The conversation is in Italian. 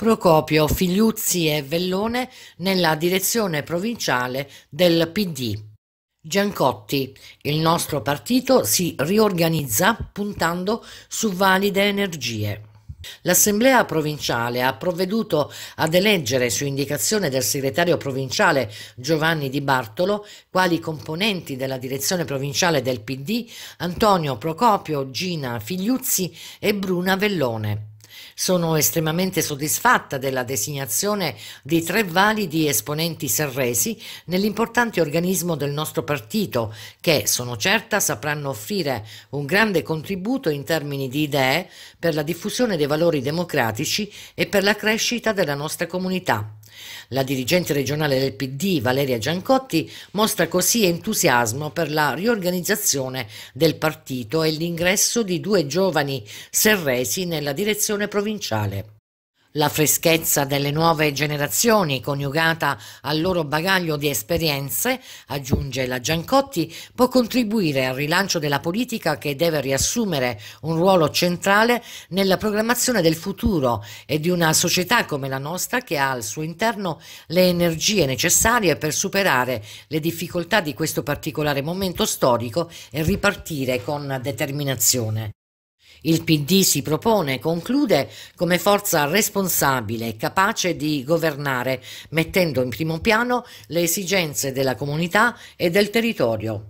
Procopio Figliuzzi e Vellone nella direzione provinciale del PD. Giancotti, il nostro partito si riorganizza puntando su valide energie. L'Assemblea provinciale ha provveduto ad eleggere, su indicazione del segretario provinciale Giovanni Di Bartolo, quali componenti della direzione provinciale del PD Antonio Procopio, Gina Figliuzzi e Bruna Vellone. Sono estremamente soddisfatta della designazione di tre validi esponenti serresi nell'importante organismo del nostro partito, che sono certa sapranno offrire un grande contributo in termini di idee per la diffusione dei valori democratici e per la crescita della nostra comunità. La dirigente regionale del PD, Valeria Giancotti, mostra così entusiasmo per la riorganizzazione del partito e l'ingresso di due giovani serresi nella direzione provinciale. La freschezza delle nuove generazioni, coniugata al loro bagaglio di esperienze, aggiunge la Giancotti, può contribuire al rilancio della politica che deve riassumere un ruolo centrale nella programmazione del futuro e di una società come la nostra che ha al suo interno le energie necessarie per superare le difficoltà di questo particolare momento storico e ripartire con determinazione. Il PD si propone, conclude, come forza responsabile e capace di governare, mettendo in primo piano le esigenze della comunità e del territorio.